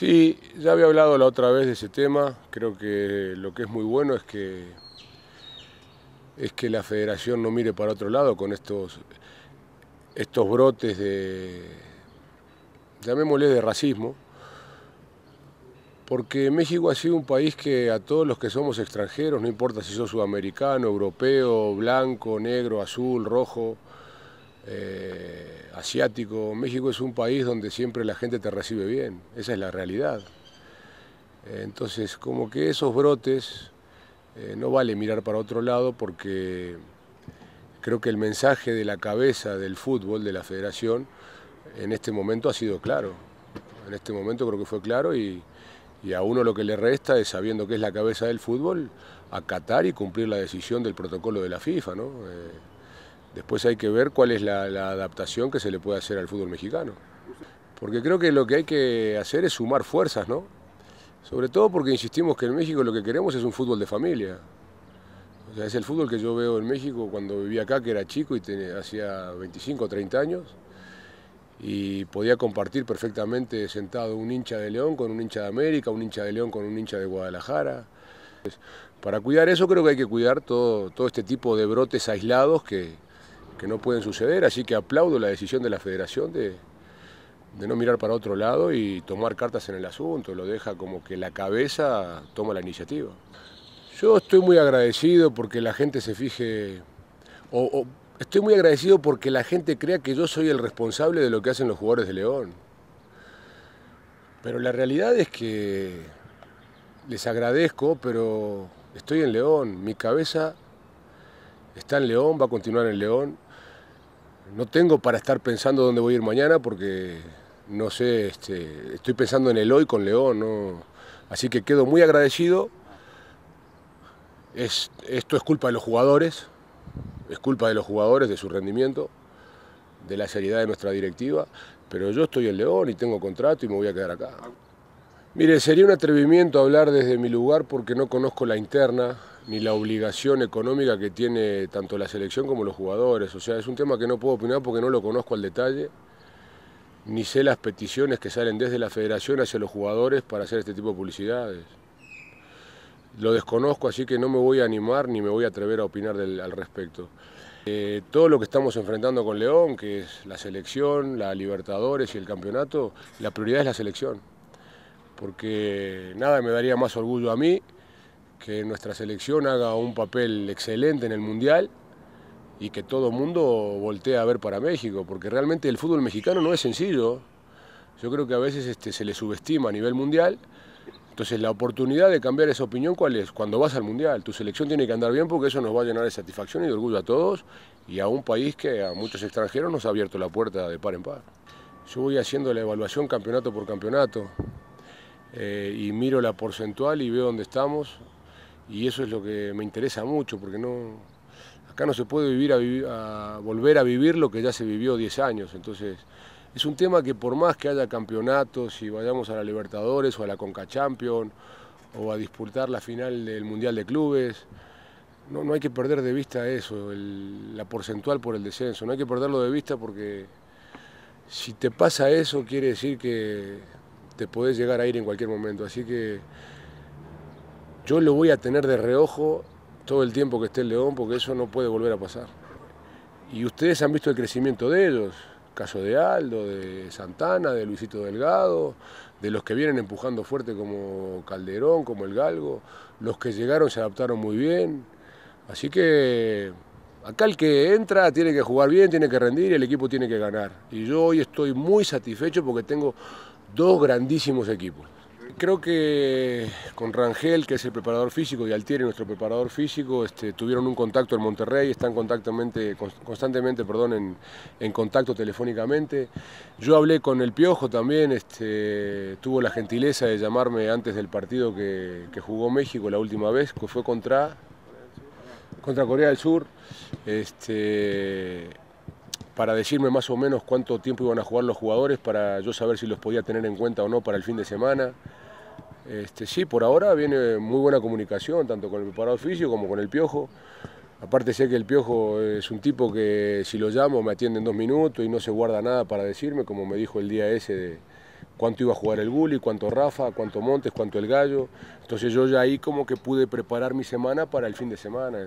Sí, ya había hablado la otra vez de ese tema. Creo que lo que es muy bueno es que es que la federación no mire para otro lado con estos, estos brotes de, llamémosle de racismo, porque México ha sido un país que a todos los que somos extranjeros, no importa si sos sudamericano, europeo, blanco, negro, azul, rojo, eh, asiático. México es un país donde siempre la gente te recibe bien, esa es la realidad. Entonces, como que esos brotes eh, no vale mirar para otro lado porque creo que el mensaje de la cabeza del fútbol, de la federación, en este momento ha sido claro. En este momento creo que fue claro y, a uno lo que le resta es, sabiendo que es la cabeza del fútbol, acatar y cumplir la decisión del protocolo de la FIFA. ¿no? Eh, Después hay que ver cuál es la, adaptación que se le puede hacer al fútbol mexicano. Porque creo que lo que hay que hacer es sumar fuerzas, ¿no? Sobre todo porque insistimos que en México lo que queremos es un fútbol de familia. O sea, es el fútbol que yo veo en México cuando vivía acá, que era chico y hacía 25 o 30 años. Y podía compartir perfectamente sentado un hincha de León con un hincha de América, un hincha de León con un hincha de Guadalajara. Para cuidar eso creo que hay que cuidar todo, todo este tipo de brotes aislados que, que no pueden suceder, así que aplaudo la decisión de la federación de, no mirar para otro lado y tomar cartas en el asunto, lo deja como que la cabeza toma la iniciativa. Yo estoy muy agradecido porque la gente se fije, o, o, estoy muy agradecido porque la gente crea que yo soy el responsable de lo que hacen los jugadores de León. Pero la realidad es que les agradezco, pero estoy en León, mi cabeza está en León, va a continuar en León, no tengo para estar pensando dónde voy a ir mañana porque no sé, este, estoy pensando en el hoy con León, así que quedo muy agradecido. esto es culpa de los jugadores, es culpa de los jugadores, de su rendimiento, de la seriedad de nuestra directiva, pero yo estoy en León y tengo contrato y me voy a quedar acá. Mire, sería un atrevimiento hablar desde mi lugar porque no conozco la interna ni la obligación económica que tiene tanto la selección como los jugadores. O sea, es un tema que no puedo opinar porque no lo conozco al detalle, ni sé las peticiones que salen desde la federación hacia los jugadores para hacer este tipo de publicidades. Lo desconozco, así que no me voy a animar ni me voy a atrever a opinar al respecto. Eh, todo lo que estamos enfrentando con León, que es la selección, la Libertadores y el campeonato, la prioridad es la selección porque nada me daría más orgullo a mí que nuestra selección haga un papel excelente en el Mundial y que todo el mundo voltee a ver para México, porque realmente el fútbol mexicano no es sencillo. Yo creo que a veces este, se le subestima a nivel mundial. Entonces la oportunidad de cambiar esa opinión, ¿cuál es? Cuando vas al Mundial, tu selección tiene que andar bien porque eso nos va a llenar de satisfacción y de orgullo a todos y a un país que a muchos extranjeros nos ha abierto la puerta de par en par. Yo voy haciendo la evaluación campeonato por campeonato. Eh, y miro la porcentual y veo dónde estamos y eso es lo que me interesa mucho porque no acá no se puede vivir a, volver a vivir lo que ya se vivió 10 años, entonces es un tema que por más que haya campeonatos y vayamos a la Libertadores o a la Conca Champion o a disputar la final del Mundial de Clubes, no, no hay que perder de vista eso, la porcentual por el descenso, no hay que perderlo de vista porque si te pasa eso quiere decir que te podés llegar a ir en cualquier momento. Así que yo lo voy a tener de reojo todo el tiempo que esté el León, porque eso no puede volver a pasar. Y ustedes han visto el crecimiento de ellos, caso de Aldo, de Santana, de Luisito Delgado, de los que vienen empujando fuerte como Calderón, como el Galgo, los que llegaron se adaptaron muy bien. Así que acá el que entra tiene que jugar bien, tiene que rendir y el equipo tiene que ganar. Y yo hoy estoy muy satisfecho porque tengo dos grandísimos equipos. Creo que con Rangel, que es el preparador físico, y Altieri, nuestro preparador físico, este, tuvieron un contacto en Monterrey, están constantemente perdón, en, contacto telefónicamente. Yo hablé con el Piojo también, este, tuvo la gentileza de llamarme antes del partido que, jugó México la última vez, que fue contra, contra Corea del Sur. Este, para decirme más o menos cuánto tiempo iban a jugar los jugadores, para yo saber si los podía tener en cuenta o no para el fin de semana. Este, sí, por ahora viene muy buena comunicación, tanto con el preparado oficio como con el piojo. Aparte sé que el Piojo es un tipo que si lo llamo me atiende en dos minutos y no se guarda nada para decirme, como me dijo el día ese de cuánto iba a jugar el Gulli, cuánto Rafa, cuánto Montes, cuánto el Gallo. Entonces yo ya ahí como que pude preparar mi semana para el fin de semana.